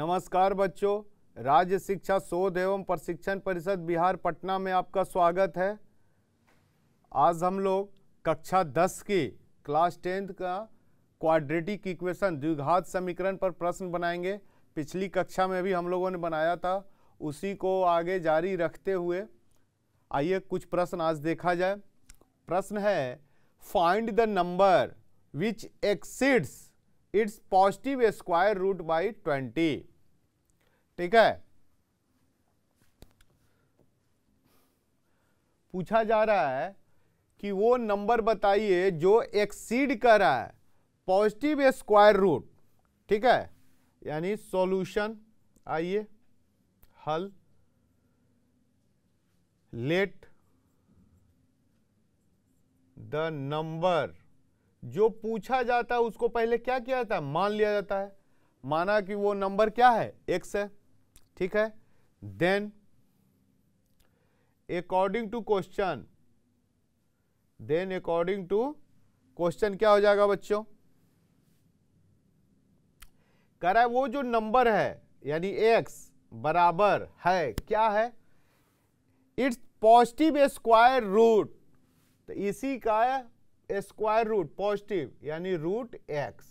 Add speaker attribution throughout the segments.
Speaker 1: नमस्कार बच्चों राज्य शिक्षा शोध एवं प्रशिक्षण परिषद बिहार पटना में आपका स्वागत है आज हम लोग कक्षा दस की क्लास टेंथ का क्वाड्रेटिक इक्वेशन द्विघात समीकरण पर प्रश्न बनाएंगे पिछली कक्षा में भी हम लोगों ने बनाया था उसी को आगे जारी रखते हुए आइए कुछ प्रश्न आज देखा जाए प्रश्न है find the number which exceeds its positive square root by twenty ठीक है पूछा जा रहा है कि वो नंबर बताइए जो एक्सीड कर रहा है पॉजिटिव स्क्वायर रूट ठीक है यानी सॉल्यूशन आइए हल लेट द नंबर जो पूछा जाता है उसको पहले क्या किया जाता है मान लिया जाता है माना कि वो नंबर क्या है एक्स है ठीक है then according to question then according to question क्या हो जाएगा बच्चों कह रहा है वो जो नंबर है यानी एक्स बराबर है क्या है इट्स पॉजिटिव स्क्वायर रूट तो इसी का स्क्वायर रूट पॉजिटिव यानी रूट एक्स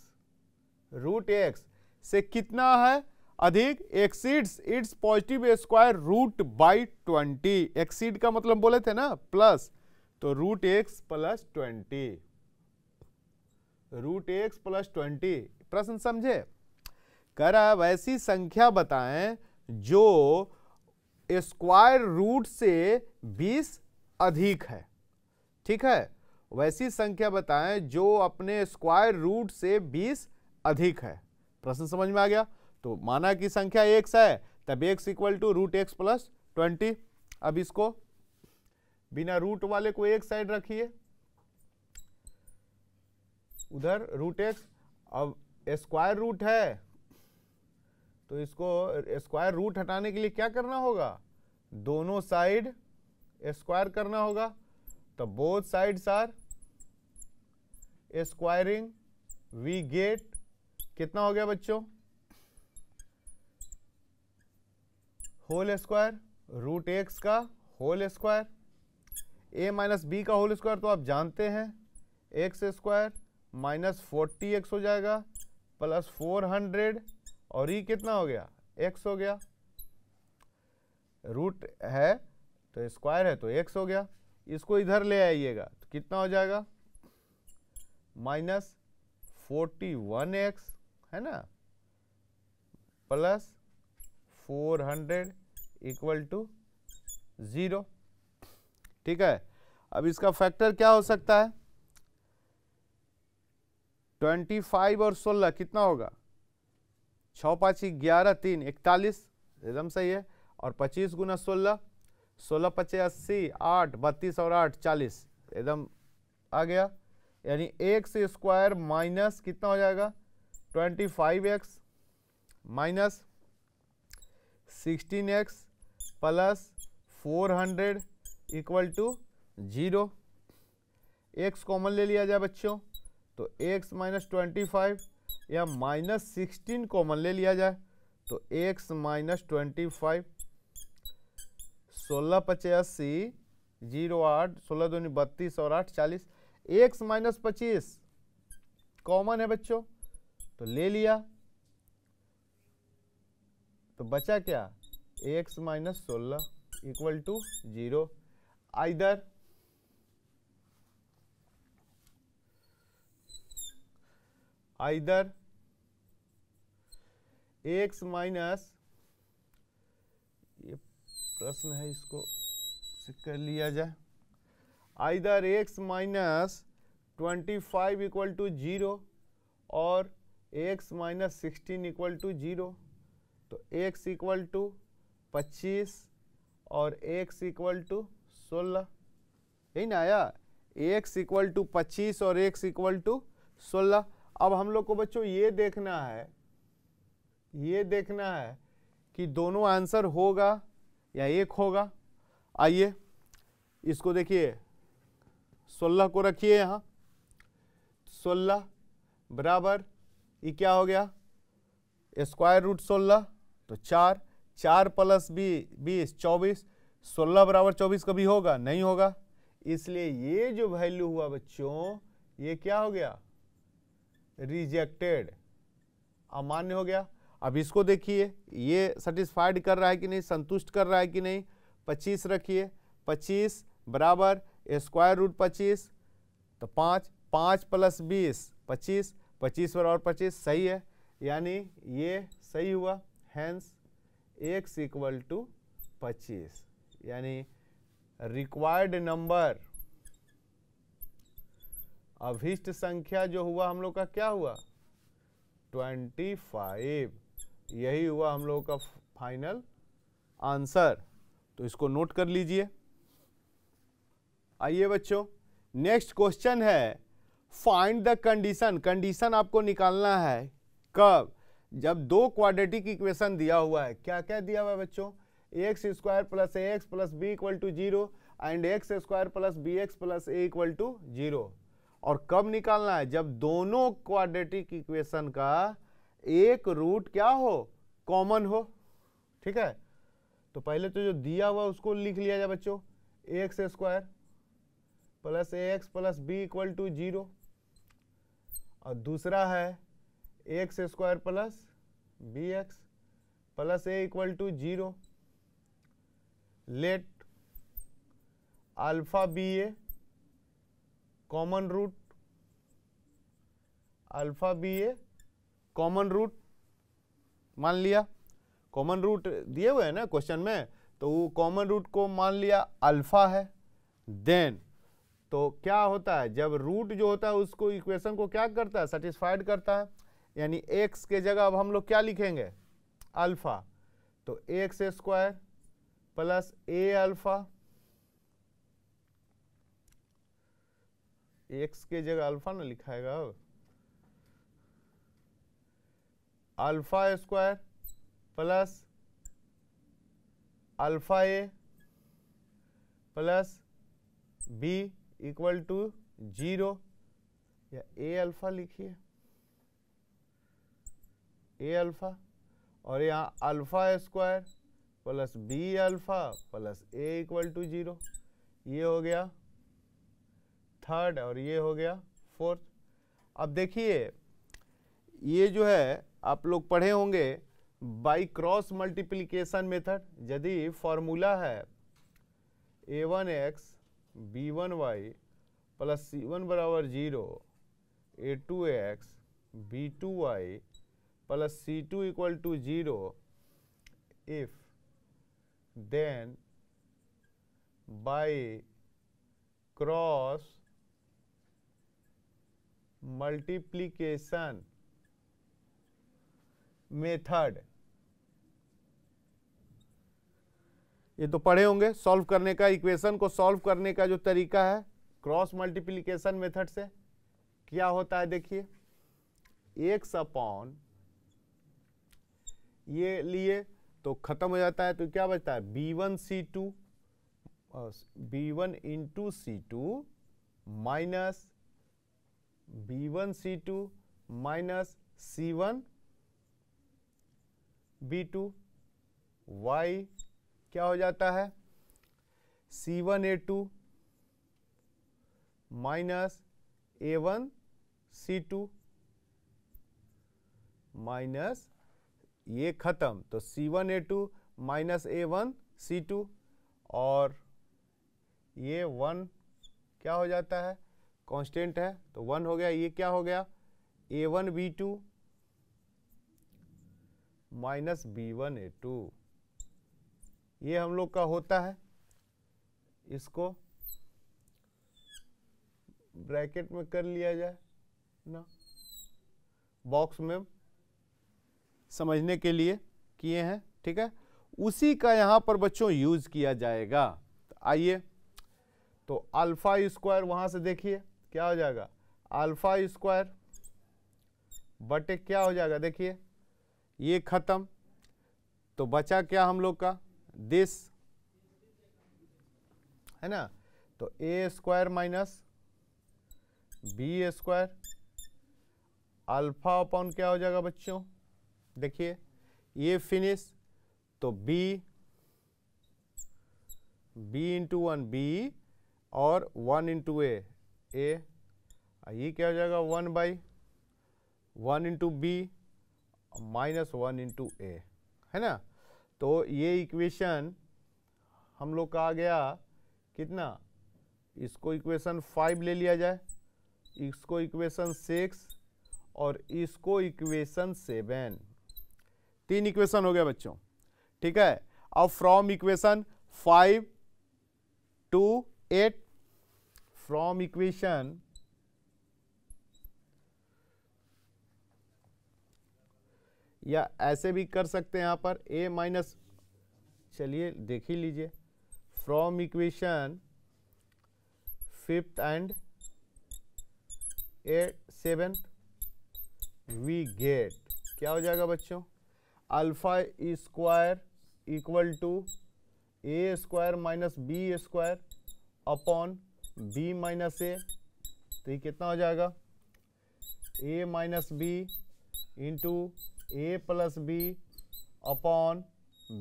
Speaker 1: रूट एक्स से कितना है अधिक exceeds its positive square root by twenty exceed का मतलब बोले थे ना प्लस तो root X plus twenty root X plus twenty प्रश्न समझे कर वैसी ऐसी संख्या बताएं जो स्क्वायर रूट से 20 अधिक है ठीक है वैसी संख्या बताएं जो अपने स्क्वायर रूट से 20 अधिक है प्रश्न समझ में आ गया तो माना कि संख्या एक है तब X equal to root X plus twenty अब इसको बिना रूट वाले को एक साइड रखिए उधर रूट एक्स अब स्क्वायर रूट है तो इसको स्क्वायर रूट हटाने के लिए क्या करना होगा दोनों साइड स्क्वायर करना होगा तो both sides are squaring we get कितना हो गया बच्चों होल स्क्वायर रूट एक्स का whole square A minus B का होल स्क्वायर तो आप जानते हैं X square minus forty X हो जाएगा प्लस फोर हंड्रेड और ई e कितना हो गया एक्स हो गया रूट है तो स्क्वायर है तो एक्स हो गया इसको इधर ले आइएगा तो कितना हो जाएगा माइनस फोर्टी वन एक्स है ना plus four hundred equal to zero ठीक है अब इसका फैक्टर क्या हो सकता है ट्वेंटी फाइव और सोलह कितना होगा छः पाँची ग्यारह तीन इकतालीस एकदम सही है और पच्चीस गुना सोलह सोलह पचे अस्सी आठ बत्तीस और आठ चालीस एकदम आ गया यानी एक्स स्क्वायर माइनस कितना हो जाएगा twenty five X minus sixteen X plus four hundred equal to zero X common ले लिया जाए बच्चों तो एक्स माइनस ट्वेंटी फाइव या माइनस सिक्सटीन कॉमन ले लिया जाए तो एक्स माइनस ट्वेंटी फाइव सोलह पचासी जीरो आठ सोलह दूनी बत्तीस और आठ चालीस एक्स माइनस पच्चीस कॉमन है बच्चों तो ले लिया तो बचा क्या एक्स माइनस सोलह इक्वल टू जीरो इधर आइदर एक्स माइनस प्रश्न है इसको से कर लिया जाए either X minus twenty five equal to zero और X minus sixteen equal to zero तो एक्स इक्वल टू पच्चीस और एक्स इक्वल टू सोलह यही ना आया एक्स इक्वल टू पच्चीस और एक्स इक्वल टू सोलह अब हम लोग को बच्चों ये देखना है ये देखना है कि दोनों आंसर होगा या एक होगा आइए इसको देखिए सोलह को रखिए यहाँ सोलह बराबर ये क्या हो गया स्क्वायर रूट सोलह तो चार चार प्लस बी बीस चौबीस सोलह बराबर चौबीस कभी होगा नहीं होगा इसलिए ये जो वैल्यू हुआ बच्चों ये क्या हो गया रिजेक्टेड अमान्य हो गया अब इसको देखिए ये सेटिस्फाइड कर रहा है कि नहीं संतुष्ट कर रहा है कि नहीं पच्चीस रखिए पच्चीस बराबर स्क्वायर रूट पच्चीस तो पाँच पाँच प्लस बीस पच्चीस पच्चीस बराबर पच्चीस सही है यानी ये सही हुआ हैंस एक्स इक्वल टू पच्चीस यानी रिक्वायर्ड नंबर अभिष्ट संख्या जो हुआ हम लोग का क्या हुआ ट्वेंटी फाइव यही हुआ हम लोगों का फाइनल आंसर तो इसको नोट कर लीजिए आइए बच्चों नेक्स्ट क्वेश्चन है फाइंड द कंडीशन कंडीशन आपको निकालना है कब जब दो क्वाड्रेटिक इक्वेशन दिया हुआ है क्या क्या दिया हुआ है बच्चों X square plus A X plus B equal to zero and X square plus B x plus A equal to zero और कब निकालना है जब दोनों क्वाड्रेटिक इक्वेशन का एक रूट क्या हो कॉमन हो ठीक है तो पहले तो जो दिया हुआ उसको लिख लिया जाए बच्चों X square plus A X plus B equal to zero और दूसरा है X square plus B x plus A equal to zero let alpha be a common root alpha be a common root मान लिया common root दिए हुए हैं ना question में तो वो कॉमन रूट को मान लिया अल्फा है देन तो क्या होता है जब रूट जो होता है उसको इक्वेशन को क्या करता है सेटिस्फाइड करता है यानी एक्स के जगह अब हम लोग क्या लिखेंगे अल्फा तो X square plus A alpha X के जगह अल्फा ना लिखाएगा अब alpha square plus alpha A plus B equal to zero या ए अल्फा लिखिए ए अल्फा और यहाँ alpha square plus B alpha plus A equal to zero ये हो गया थर्ड और ये हो गया फोर्थ अब देखिए ये जो है आप लोग पढ़े होंगे बाई क्रॉस मल्टीप्लीकेशन मेथड यदि फॉर्मूला है A one X B one Y plus C one बराबर zero A two X B two Y plus C two equal to zero if then by cross multiplication method ये तो पढ़े होंगे solve करने का equation को solve करने का जो तरीका है क्रॉस मल्टीप्लीकेशन मेथड से क्या होता है देखिए एक सपॉन ये लिए तो खत्म हो जाता है तो क्या बचता है B one C two B one into C two minus B one C two minus C one B two Y क्या हो जाता है C one A two minus A one C two minus ये ख़त्म तो C one A two minus A one C two और ये one क्या हो जाता है कांस्टेंट है तो वन हो गया ये क्या हो गया A one B two minus B one A two ये हम लोग का होता है इसको ब्रैकेट में कर लिया जाए ना बॉक्स में समझने के लिए किए हैं ठीक है उसी का यहां पर बच्चों यूज किया जाएगा तो आइए तो अल्फा स्क्वायर वहां से देखिए क्या हो जाएगा अल्फा स्क्वायर बटे क्या हो जाएगा देखिए ये ख़त्म तो बचा क्या हम लोग का दिस है ना तो A square minus B square alpha upon क्या हो जाएगा बच्चों देखिए ये फिनिश तो B B into one B और वन इंटू ए ए ये क्या हो जाएगा one by one into B minus one into A है ना तो ये इक्वेशन हम लोग का आ गया कितना इसको इक्वेशन फाइव ले लिया जाए इसको इक्वेशन सिक्स और इसको इक्वेशन सेवन तीन इक्वेशन हो गया बच्चों ठीक है अब from equation five to eight from equation या ऐसे भी कर सकते हैं यहाँ पर a माइनस चलिए देख ही लीजिए from equation fifth and a seventh we get क्या हो जाएगा बच्चों alpha square equal to A square minus B square upon B minus A तो ये कितना हो जाएगा A minus B into A plus B upon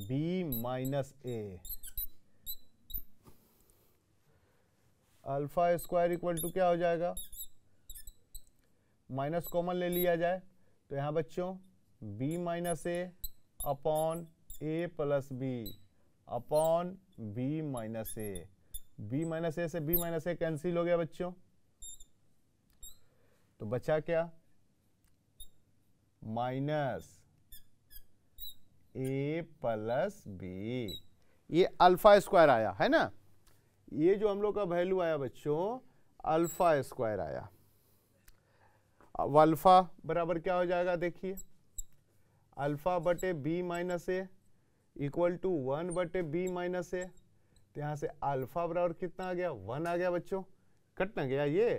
Speaker 1: B minus A alpha square equal to क्या हो जाएगा माइनस कॉमन ले लिया जाए तो यहाँ बच्चों B minus A upon A plus B upon B minus A B minus A से बी माइनस ए कैंसिल हो गया बच्चों तो बचा क्या माइनस ए प्लस बी ये अल्फा स्क्वायर आया है ना ये जो हम लोग का वैल्यू आया बच्चों अल्फा स्क्वायर आया अब अल्फा बराबर क्या हो जाएगा देखिए अल्फा बटे B minus A equal to one बटे बी माइनस ए तो यहाँ से अल्फा बराबर कितना आ गया वन आ गया बच्चों कट ना गया ये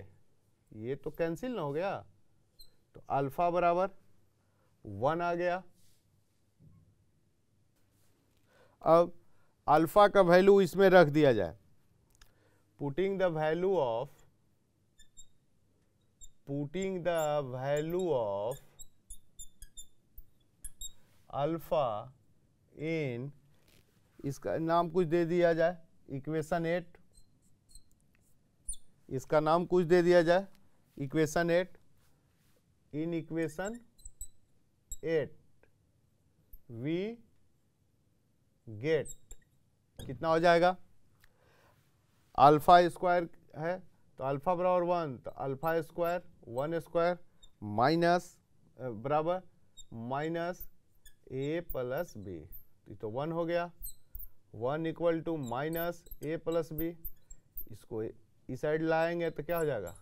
Speaker 1: ये तो कैंसिल ना हो गया तो अल्फा बराबर वन आ गया अब अल्फा का वैल्यू इसमें रख दिया जाए putting the value of putting the value of alpha in इसका नाम कुछ दे दिया जाए इक्वेशन एट इसका नाम कुछ दे दिया जाए equation eight in equation eight we get कितना हो जाएगा अल्फा स्क्वायर है तो अल्फा बराबर वन तो alpha square one square minus बराबर माइनस ए प्लस बी तो, तो वन हो गया one equal to minus A plus B इसको इस साइड लाएंगे तो क्या हो जाएगा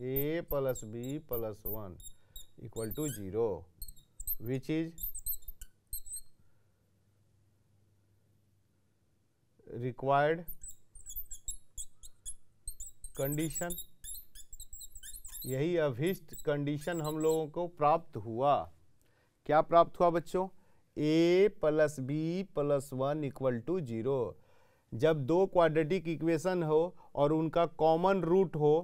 Speaker 1: A plus B plus one equal to zero which is required condition यही अभिष्ट कंडीशन हम लोगों को प्राप्त हुआ क्या प्राप्त हुआ बच्चों ए plus B plus one equal to zero जब दो क्वाड्रेटिक इक्वेशन हो और उनका कॉमन रूट हो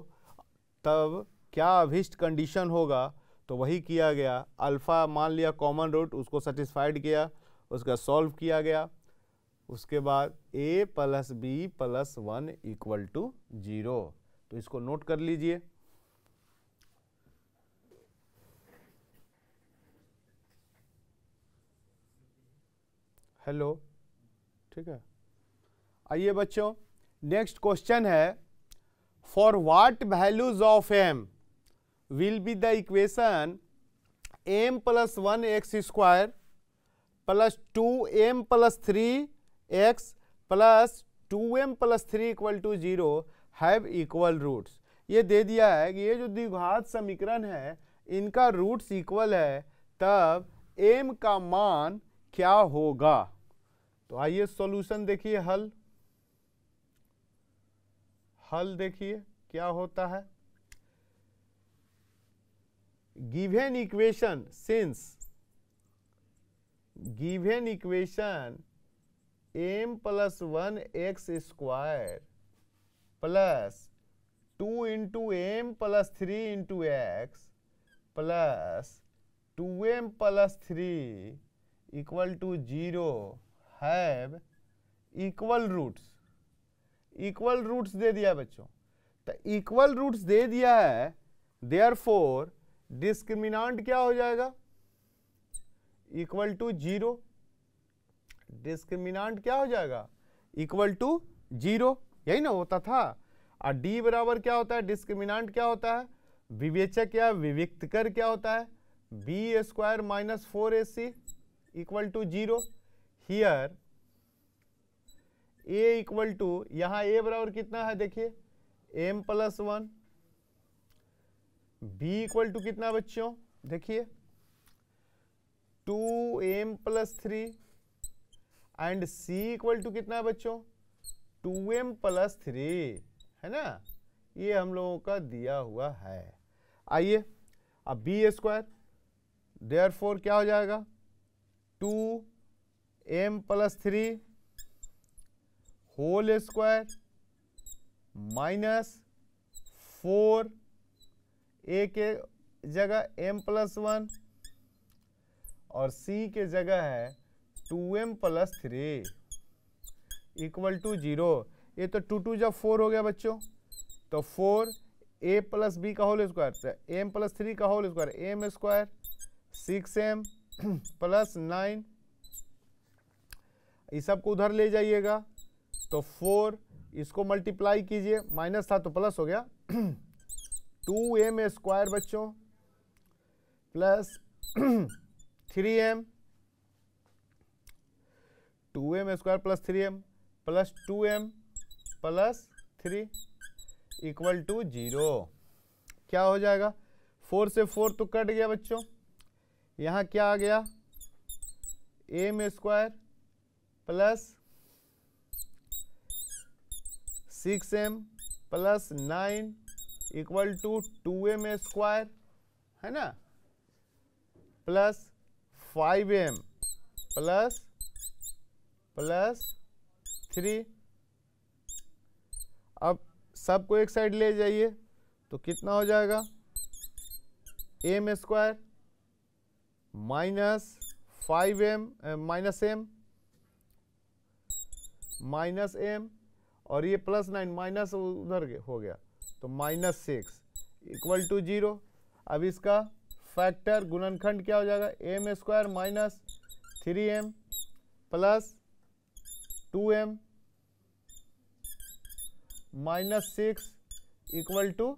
Speaker 1: तब क्या अभिष्ट कंडीशन होगा तो वही किया गया अल्फ़ा मान लिया कॉमन रूट उसको सेटिस्फाइड किया उसका सॉल्व किया गया उसके बाद A plus B plus one equal to zero तो इसको नोट कर लीजिए हेलो ठीक है आइए बच्चों नेक्स्ट क्वेश्चन है for what values of M will be the equation m plus 1 x square plus 2 m plus 3 x plus 2 m plus 3 equal to zero have equal roots ये दे दिया है कि ये जो द्विघात समीकरण है इनका रूट्स इक्वल है तब m का मान क्या होगा तो आइए सॉल्यूशन देखिए हल हल देखिए क्या होता है given equation since given equation m plus 1 x square plus 2 into m plus 3 into x plus 2m plus 3 equal to 0 have equal roots equal roots दे दिया बच्चों तो equal roots दे दिया है therefore डिस्क्रिमिनांट क्या हो जाएगा इक्वल टू जीरो डिस्क्रिमिनांट क्या हो जाएगा इक्वल टू जीरो यही ना होता था और डी बराबर क्या होता है डिस्क्रिमिनांट क्या होता है विवेचक या विविक्त कर क्या होता है B square minus four A C equal to zero here A equal to यहां ए बराबर कितना है देखिए M plus one b equal to कितना बच्चों देखिए two M plus three and c equal to कितना बच्चों टू एम प्लस थ्री है ना ये हम लोगों का दिया हुआ है आइए अब बी स्क्वायर देयर फोर क्या हो जाएगा two M plus three whole square minus four A के जगह एम प्लस वन और सी के जगह है two M plus three equal to zero ये तो टू टू जब फोर हो गया बच्चों तो फोर ए प्लस बी का होल स्क्वायर तो एम प्लस थ्री का whole square M square six M plus nine इस सब को उधर ले जाइएगा तो फोर इसको मल्टीप्लाई कीजिए माइनस था तो प्लस हो गया टू एम स्क्वायर बच्चों plus three M two M square plus three M plus two M plus three equal to zero क्या हो जाएगा फोर से फोर तो कट गया बच्चों यहाँ क्या आ गया M square plus six M plus nine equal to two M square है ना plus five M plus plus three अब सबको एक साइड ले जाइए तो कितना हो जाएगा M square minus five M minus M minus M और ये प्लस नाइन माइनस उधर हो गया तो minus six equal to zero अब इसका फैक्टर गुणनखंड क्या हो जाएगा M square minus three M plus two M minus six equal to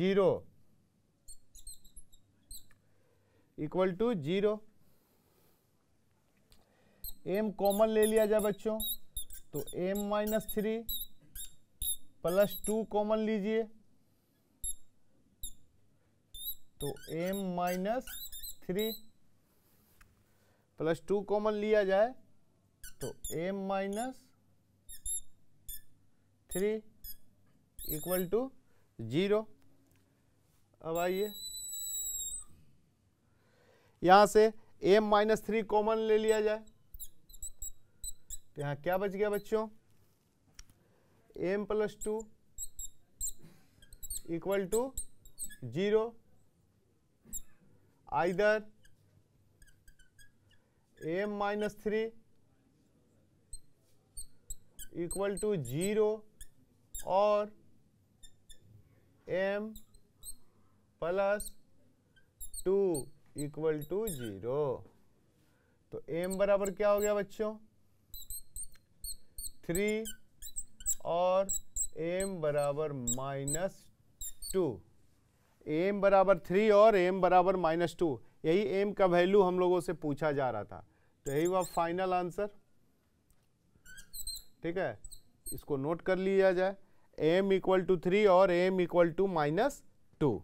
Speaker 1: zero equal to zero M common ले लिया जाए बच्चों तो M minus three plus two common लीजिए तो m minus three plus two common लिया जाए तो m minus three equal to zero अब आइए यहां से m माइनस थ्री कॉमन ले लिया जाए तो यहां क्या बच गया बच्चों m plus two equal to zero either m minus three equal to zero और m plus two equal to zero तो एम बराबर क्या हो गया बच्चों थ्री और एम बराबर माइनस टू एम बराबर थ्री और एम बराबर माइनस टू यही एम का वैल्यू हम लोगों से पूछा जा रहा था तो यही हुआ फाइनल आंसर ठीक है इसको नोट कर लिया जाए एम इक्वल टू थ्री और m equal to minus two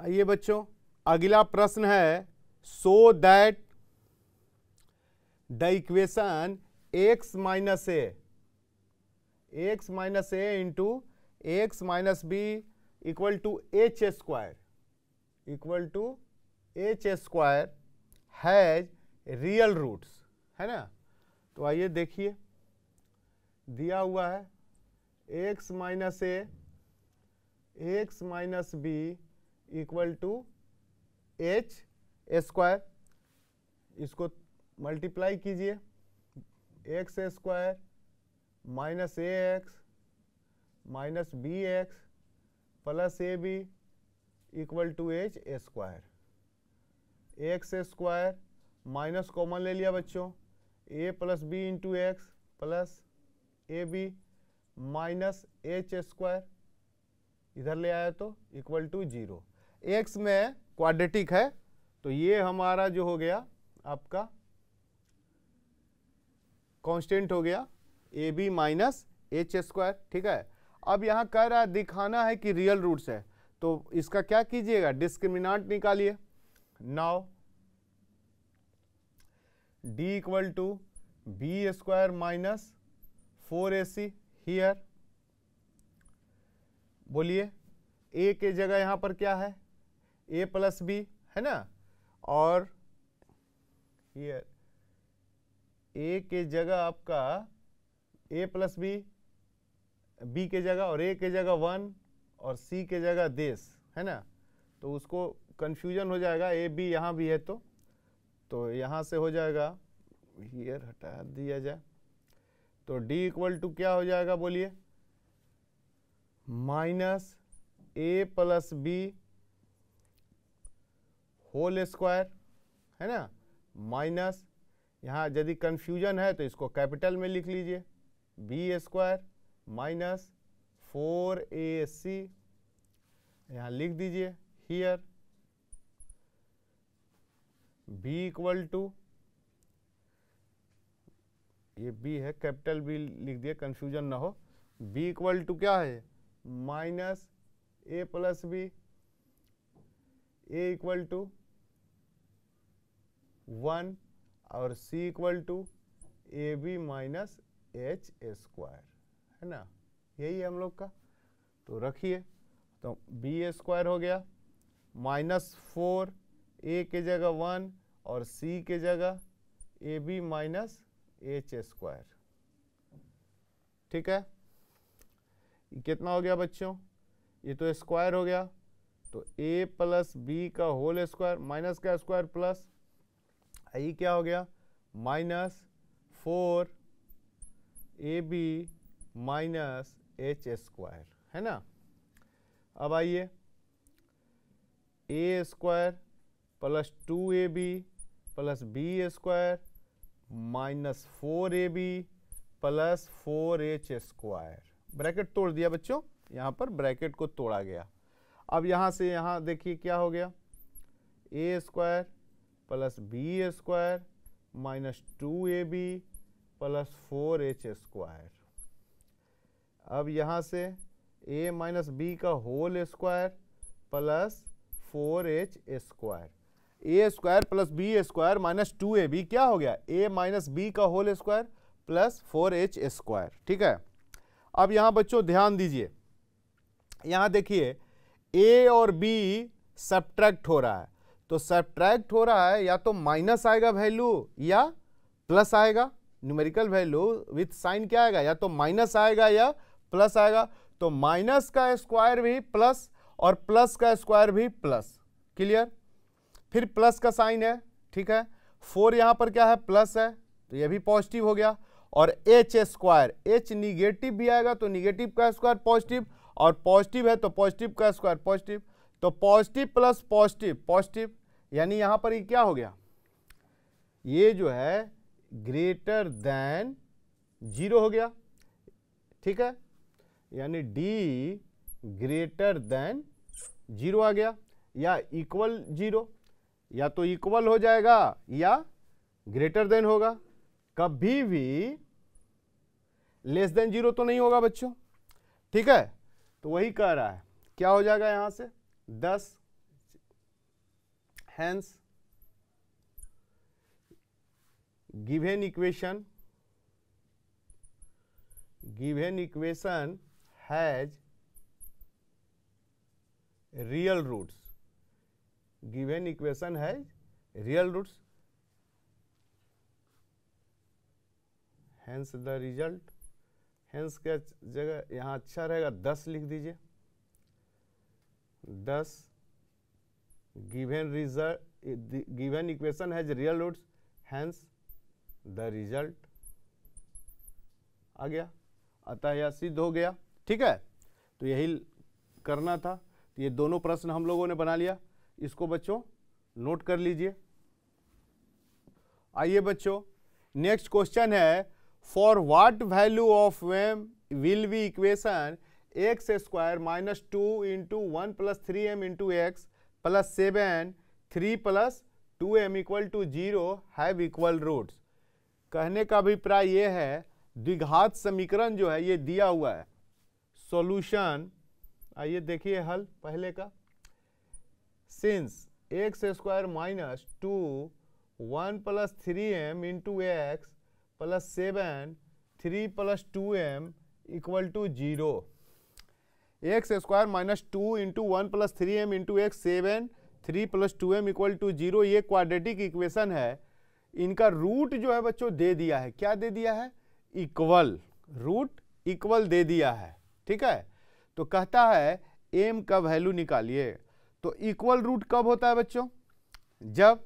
Speaker 1: आइए बच्चों अगला प्रश्न है so that the equation x minus a x minus a into x minus b equal to h square equal to h square has real roots है ना तो आइए देखिए दिया हुआ है x minus a x minus b equal to h square इसको multiply कीजिए x square minus a x minus b x plus a b equal to h square x square minus common ले लिया बच्चों ए plus b into x plus a B minus H square इधर ले आया तो equal to zero x में quadratic है तो ये हमारा जो हो गया आपका कांस्टेंट हो गया a B minus H square ठीक है अब यहाँ कह रहा है दिखाना है कि रियल रूट्स है तो इसका क्या कीजिएगा डिस्क्रिमिनाट निकालिए now d equal to b square minus four A c here बोलिए ए के जगह यहाँ पर क्या है ए प्लस बी है ना और हीयर ए के जगह आपका ए प्लस बी बी के जगह और ए के जगह वन और सी के जगह देश है ना तो उसको कन्फ्यूजन हो जाएगा ए बी यहाँ भी है तो तो यहाँ से हो जाएगा हियर हटा दिया जाए तो d इक्वल टू क्या हो जाएगा बोलिए माइनस ए प्लस बी होल स्क्वायर है ना माइनस यहाँ यदि कन्फ्यूजन है तो इसको कैपिटल में लिख लीजिए बी स्क्वायर माइनस फोर ए सी यहाँ लिख दीजिए हियर बी इक्वल टू ये बी है कैपिटल बी लिख दिए कन्फ्यूजन ना हो बी इक्वल टू क्या है minus A plus b a equal to one और c equal to a B minus H square है ना यही है हम लोग का तो रखिए तो बी स्क्वायर हो गया माइनस फोर ए के जगह वन और सी के जगह A B minus H square ठीक है कितना हो गया बच्चों ये तो स्क्वायर हो गया तो ए प्लस बी का होल स्क्वायर माइनस का स्क्वायर प्लस आई क्या हो गया minus four a B minus H square है ना अब आइए a square plus two a b plus b square minus four a b plus four h square bracket तोड़ दिया बच्चों यहां पर ब्रैकेट को तोड़ा गया अब यहां से यहां देखिए क्या हो गया a square plus b square minus two a b plus four h square अब यहाँ से ए माइनस बी का whole square plus four h square a square plus b square minus two a b क्या हो गया a minus B का whole square plus four h square ठीक है अब यहाँ बच्चों ध्यान दीजिए यहाँ देखिए ए और बी सब्ट्रैक्ट हो रहा है तो सब्ट्रैक्ट हो रहा है या तो माइनस आएगा वैल्यू या प्लस आएगा न्यूमेरिकल वैल्यू विथ साइन क्या आएगा या तो माइनस आएगा या प्लस आएगा तो माइनस का स्क्वायर भी प्लस और प्लस का स्क्वायर भी प्लस क्लियर फिर प्लस का साइन है ठीक है फोर यहाँ पर क्या है प्लस है तो ये भी पॉजिटिव हो गया और एच स्क्वायर एच निगेटिव भी आएगा तो निगेटिव का स्क्वायर पॉजिटिव और पॉजिटिव है तो पॉजिटिव का स्क्वायर पॉजिटिव तो पॉजिटिव प्लस पॉजिटिव पॉजिटिव यानी यहां पर ये क्या हो गया ये जो है ग्रेटर देन जीरो हो गया ठीक है यानी डी ग्रेटर देन जीरो आ गया या इक्वल जीरो या तो इक्वल हो जाएगा या ग्रेटर देन होगा कभी भी लेस देन जीरो तो नहीं होगा बच्चों ठीक है तो वही कह रहा है क्या हो जाएगा यहाँ से दस hence given equation given equation has real roots given equation has real roots hence the result hence का जगह यहाँ अच्छा रहेगा दस लिख दीजिए दस given result given equation has real real hence the result आ गया अतः यह सिद्ध हो गया ठीक है तो यही करना था तो ये दोनों प्रश्न हम लोगों ने बना लिया इसको बच्चों नोट कर लीजिए आइए बच्चों नेक्स्ट क्वेश्चन है for what value of m will be equation x square minus two into one plus three m into x plus seven three plus two m equal to zero have equal roots कहने का अभिप्राय ये है द्विघात समीकरण जो है ये दिया हुआ है सॉल्यूशन आइए देखिए हल पहले का since x square minus two one plus three m into x plus seven three plus two m equal to zero x square minus two into one plus three m into x seven three plus two m equal to zero ये quadratic equation है इनका root जो है बच्चों दे दिया है क्या दे दिया है इक्वल रूट इक्वल दे दिया है ठीक है तो कहता है एम का वैल्यू निकालिए तो इक्वल रूट कब होता है बच्चों जब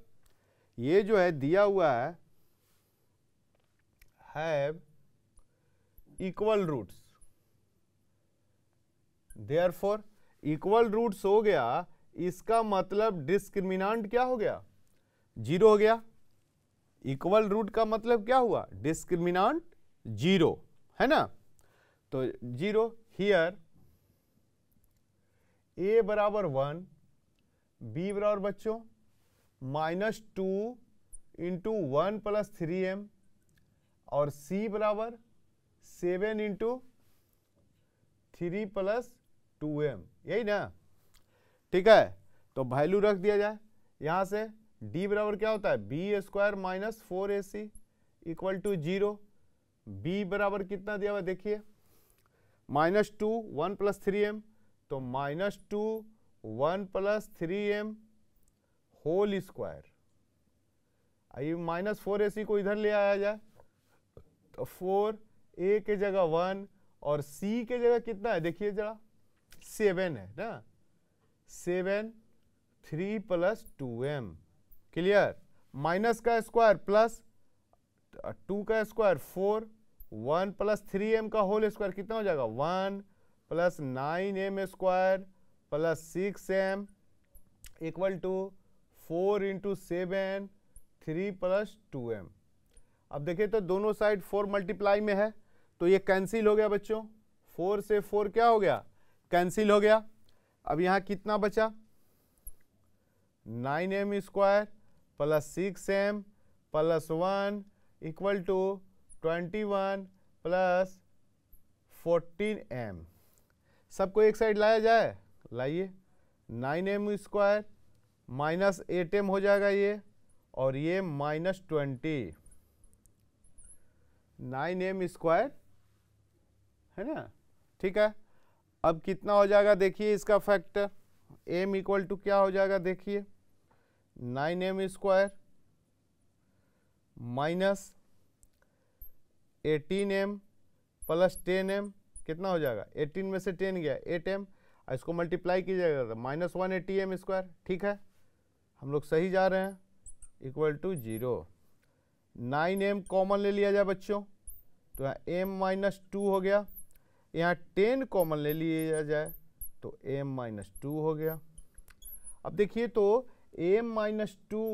Speaker 1: ये जो है दिया हुआ है have equal roots therefore equal roots हो गया इसका मतलब डिस्क्रिमिनेंट क्या हो गया जीरो हो गया इक्वल रूट का मतलब क्या हुआ डिस्क्रिमिनेंट जीरो है ना तो जीरो हियर ए बराबर वन बी बराबर बच्चों minus two into one plus three m और सी बराबर seven into three plus two m यही ना ठीक है तो वैल्यू रख दिया जाए यहां से d बराबर क्या होता है B square minus four A C equal to zero b बराबर कितना दिया हुआ देखिए minus two one plus three m तो minus two one plus three m whole square ये माइनस फोर ए सी को इधर ले आया जाए तो फोर ए के जगह वन और सी के जगह कितना है देखिए जरा सेवन है ना seven three plus two m clear minus का स्क्वायर प्लस टू का square four one plus three m का होल स्क्वायर कितना हो जाएगा one plus nine m square plus six m equal to four into seven three plus two m अब देखिए तो दोनों साइड फोर मल्टीप्लाई में है तो ये कैंसिल हो गया बच्चों फोर से फोर क्या हो गया कैंसिल हो गया अब यहाँ कितना बचा nine m square plus six M plus one equal to twenty one plus fourteen m सबको एक साइड लाया जाए लाइए nine m square minus eight m हो जाएगा ये और ये minus twenty nine m square है ना ठीक है अब कितना हो जाएगा देखिए इसका फैक्टर एम इक्वल टू क्या हो जाएगा देखिए nine m square minus eighteen m plus ten m कितना हो जाएगा एटीन में से टेन गया एट एम इसको मल्टीप्लाई किया जाएगा minus one eighty m square ठीक है हम लोग सही जा रहे हैं equal to zero nine m common ले लिया जाए बच्चों तो एम माइनस टू हो गया यहाँ टेन कॉमन ले लिया जाए तो एम माइनस टू हो गया अब देखिए तो एम माइनस टू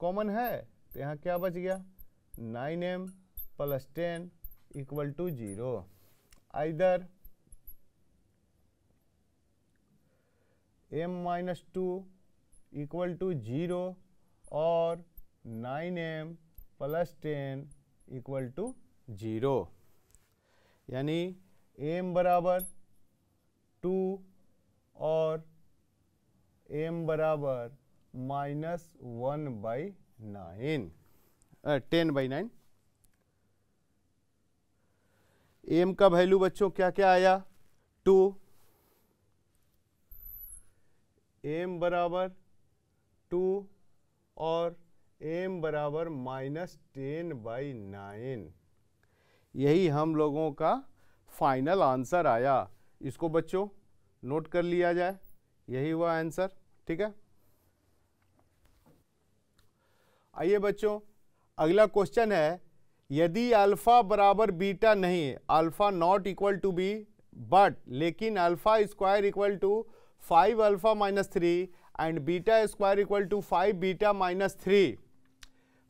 Speaker 1: कॉमन है तो यहाँ क्या बच गया nine m plus ten equal to zero either m minus two equal to zero और nine m plus ten equal to zero यानी एम बराबर टू और एम बराबर minus one by nine ten by nine m का value बच्चों क्या क्या आया टू एम बराबर टू और एम बराबर माइनस टेन बाई नाइन यही हम लोगों का फाइनल आंसर आया इसको बच्चों नोट कर लिया जाए यही हुआ आंसर ठीक है आइए बच्चों अगला क्वेश्चन है यदि अल्फा बराबर बीटा नहीं है alpha not equal to b but लेकिन alpha square equal to five alpha minus three and beta square equal to five beta minus three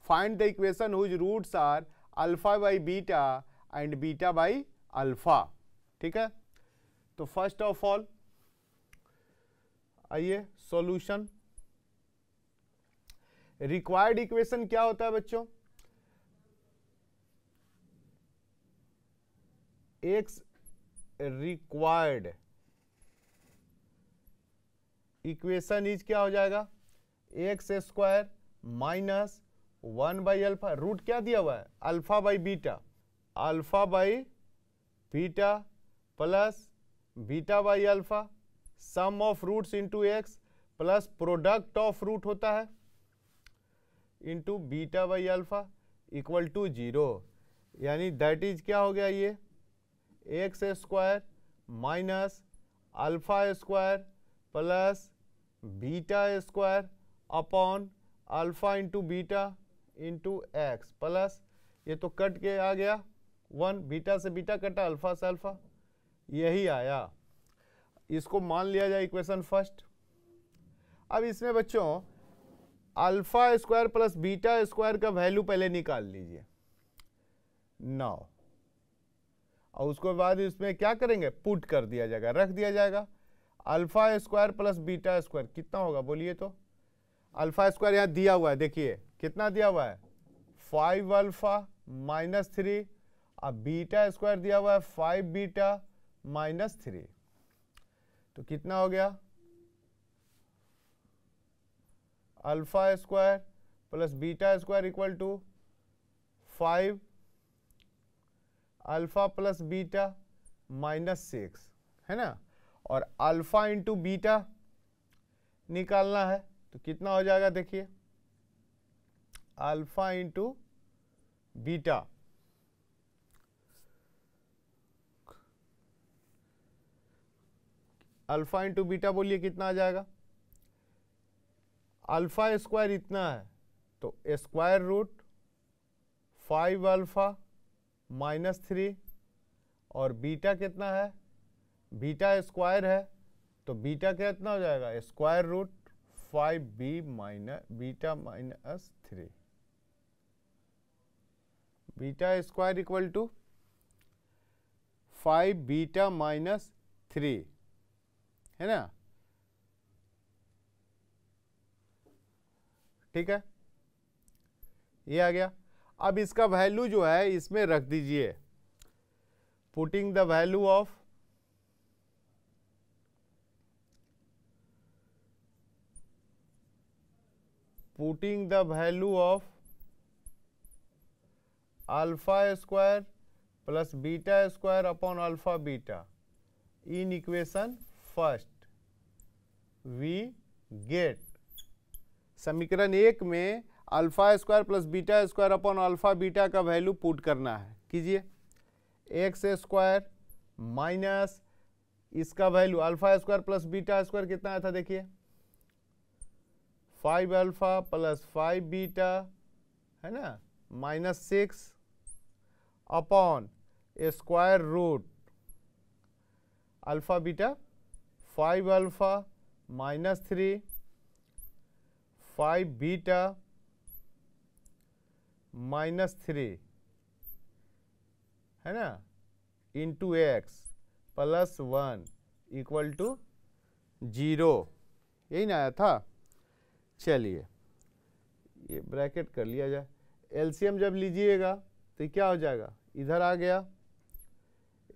Speaker 1: find the equation whose roots are alpha by beta and beta by alpha ठीक है तो first of all आइए solution required equation क्या होता है बच्चों x required equation is क्या हो जाएगा x square minus one by alpha root क्या दिया हुआ है alpha by beta alpha by beta plus beta by alpha sum of roots into x plus product of root होता है into beta by alpha equal to zero यानी that is क्या हो गया ये x square minus alpha square plus beta square upon alpha into beta into x plus ये तो cut के आ गया वन बीटा से बीटा कटा अल्फा से अल्फा यही आया इसको मान लिया जाए इक्वेशन फर्स्ट अब इसमें बच्चों alpha square plus beta square का वैल्यू पहले निकाल लीजिए नौ और उसके बाद इसमें क्या करेंगे पुट कर दिया जाएगा रख दिया जाएगा alpha square plus beta square कितना होगा बोलिए तो अल्फा स्क्वायर यहाँ दिया हुआ है देखिए कितना दिया हुआ है फाइव अल्फा माइनस थ्री अब बीटा स्क्वायर दिया हुआ है फाइव बीटा माइनस थ्री तो कितना हो गया alpha square plus beta square equal to five alpha plus beta minus six है ना और अल्फा इंटू बीटा निकालना है तो कितना हो जाएगा देखिए alpha into beta alpha into beta बोलिए कितना आ जाएगा अल्फा स्क्वायर इतना है तो square root five alpha minus three और बीटा कितना है बीटा स्क्वायर है तो बीटा कितना हो जाएगा square root five b minus beta minus three beta square equal to five beta minus three है ना ठीक है ये आ गया अब इसका वैल्यू जो है इसमें रख दीजिए putting the value of putting the value of alpha square plus beta square upon alpha beta in equation first we get समीकरण एक में alpha square plus beta square upon alpha beta का वैल्यू पुट करना है कीजिए x square minus इसका value alpha square plus beta square कितना आया था देखिए five alpha plus five beta है ना minus six upon square root alpha beta five alpha minus three five beta minus three है ना into x plus one equal to zero यही ना आया था चलिए ये ब्रैकेट कर लिया जाए एलसीएम जब लीजिएगा तो क्या हो जाएगा इधर आ गया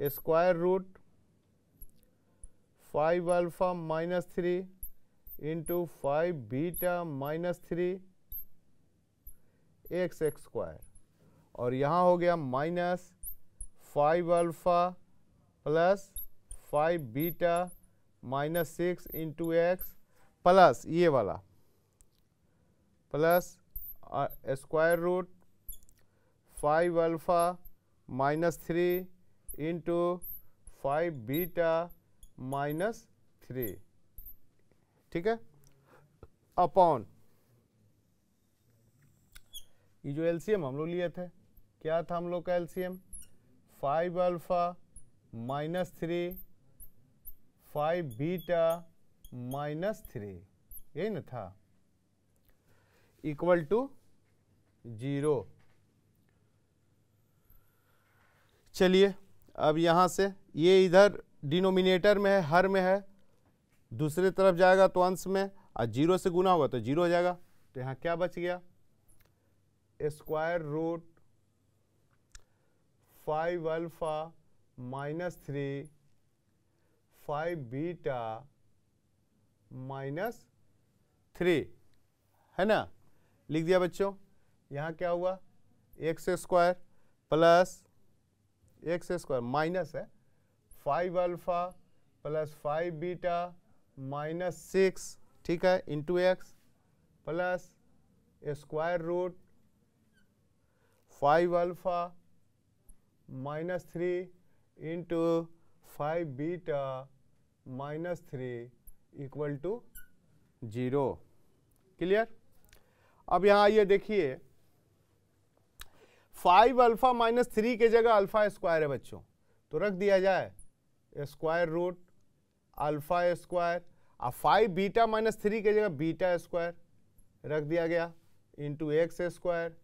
Speaker 1: square root five alpha minus three into five beta minus three x x square और यहाँ हो गया minus five alpha plus five beta minus six into x plus ये वाला plus square root five alpha minus three into five beta minus three ठीक है upon ये जो एलसीएम हम लोग लिए थे क्या था हम लोग का LCM five alpha minus three five beta minus three यही ना था इक्वल टू जीरो चलिए अब यहां से ये इधर डिनोमिनेटर में है हर में है दूसरे तरफ जाएगा तो अंश में और जीरो से गुना होगा तो जीरो हो जाएगा तो यहाँ क्या बच गया square root five alpha minus three five beta minus three है ना लिख दिया बच्चों यहाँ क्या हुआ x square plus x square minus है five alpha plus five beta minus six ठीक है into x plus square root five alpha minus three into five beta minus three equal to zero clear अब यहाँ आइए देखिए five alpha minus three के जगह alpha square है बच्चों तो रख दिया जाए स्क्वायर रूट अल्फा स्क्वायर और फाइव बीटा माइनस थ्री की जगह बीटा स्क्वायर रख दिया गया into x square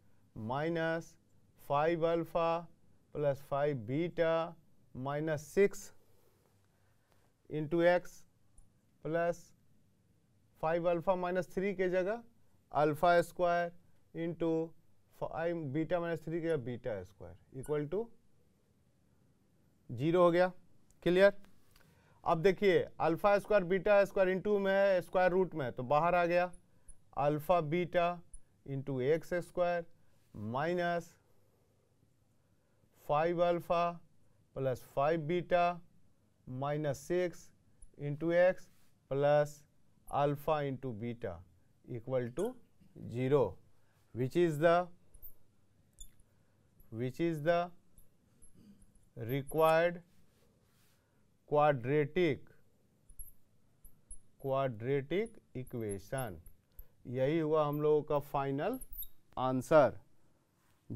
Speaker 1: minus five alpha plus five beta minus six into x plus five alpha minus three के जगह alpha square into five beta minus three की जगह beta square equal to zero हो गया clear अब देखिए alpha square beta square into में है स्क्वायर रूट में तो बाहर आ गया alpha beta into x square minus five alpha plus five beta minus six into x plus alpha into beta equal to zero which is the which is the required quadratic quadratic equation यही हुआ हम लोगों का final answer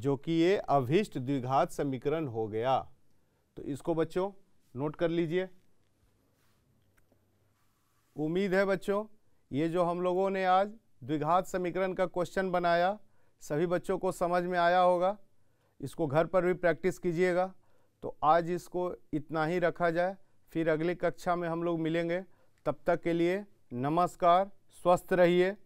Speaker 1: जो कि ये अभिष्ट द्विघात समीकरण हो गया तो इसको बच्चों नोट कर लीजिए उम्मीद है बच्चों ये जो हम लोगों ने आज द्विघात समीकरण का क्वेश्चन बनाया सभी बच्चों को समझ में आया होगा इसको घर पर भी प्रैक्टिस कीजिएगा तो आज इसको इतना ही रखा जाए फिर अगली कक्षा में हम लोग मिलेंगे तब तक के लिए नमस्कार स्वस्थ रहिए